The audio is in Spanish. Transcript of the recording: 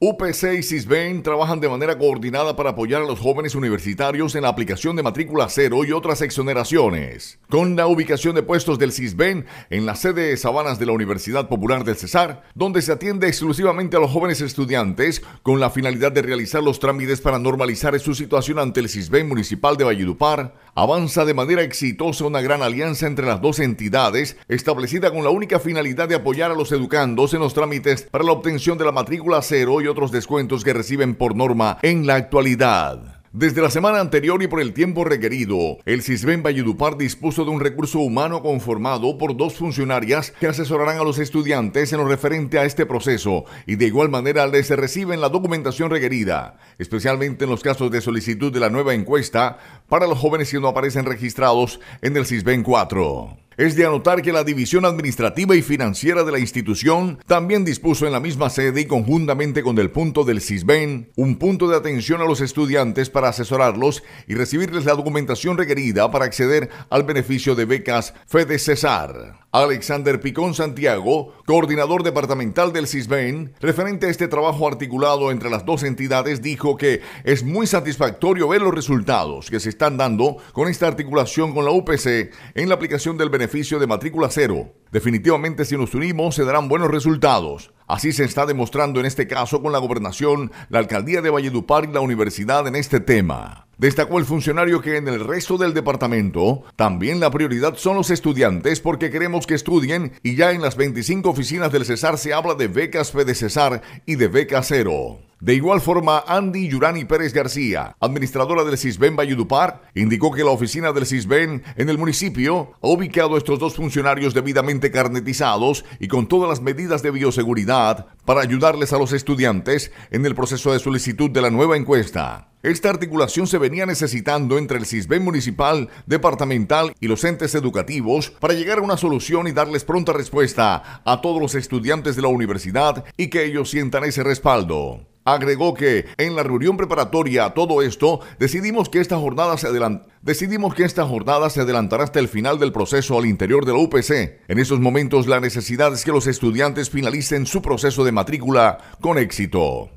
UPC y CISBEN trabajan de manera coordinada para apoyar a los jóvenes universitarios en la aplicación de matrícula cero y otras exoneraciones. Con la ubicación de puestos del CISBEN en la sede de Sabanas de la Universidad Popular del Cesar, donde se atiende exclusivamente a los jóvenes estudiantes con la finalidad de realizar los trámites para normalizar su situación ante el CISBEN Municipal de Valledupar, avanza de manera exitosa una gran alianza entre las dos entidades, establecida con la única finalidad de apoyar a los educandos en los trámites para la obtención de la matrícula cero y otros descuentos que reciben por norma en la actualidad. Desde la semana anterior y por el tiempo requerido, el CISBEN Valledupar dispuso de un recurso humano conformado por dos funcionarias que asesorarán a los estudiantes en lo referente a este proceso y de igual manera les reciben la documentación requerida, especialmente en los casos de solicitud de la nueva encuesta para los jóvenes que no aparecen registrados en el CISBEN 4. Es de anotar que la división administrativa y financiera de la institución también dispuso en la misma sede y conjuntamente con el punto del CISBEN un punto de atención a los estudiantes para asesorarlos y recibirles la documentación requerida para acceder al beneficio de becas Fede Cesar. Alexander Picón Santiago, coordinador departamental del CISBEN, referente a este trabajo articulado entre las dos entidades, dijo que es muy satisfactorio ver los resultados que se están dando con esta articulación con la UPC en la aplicación del beneficio de matrícula cero. Definitivamente si nos unimos se darán buenos resultados. Así se está demostrando en este caso con la gobernación, la alcaldía de Valledupar y la universidad en este tema. Destacó el funcionario que en el resto del departamento también la prioridad son los estudiantes porque queremos que estudien y ya en las 25 oficinas del Cesar se habla de becas de Cesar y de becas cero. De igual forma, Andy Yurani Pérez García, administradora del CISBEN Bayudupar, indicó que la oficina del CISBEN en el municipio ha ubicado a estos dos funcionarios debidamente carnetizados y con todas las medidas de bioseguridad para ayudarles a los estudiantes en el proceso de solicitud de la nueva encuesta. Esta articulación se venía necesitando entre el CISBEN municipal, departamental y los entes educativos para llegar a una solución y darles pronta respuesta a todos los estudiantes de la universidad y que ellos sientan ese respaldo. Agregó que en la reunión preparatoria a todo esto decidimos que esta jornada se Decidimos que esta jornada se adelantará hasta el final del proceso al interior de la UPC. En estos momentos la necesidad es que los estudiantes finalicen su proceso de matrícula con éxito.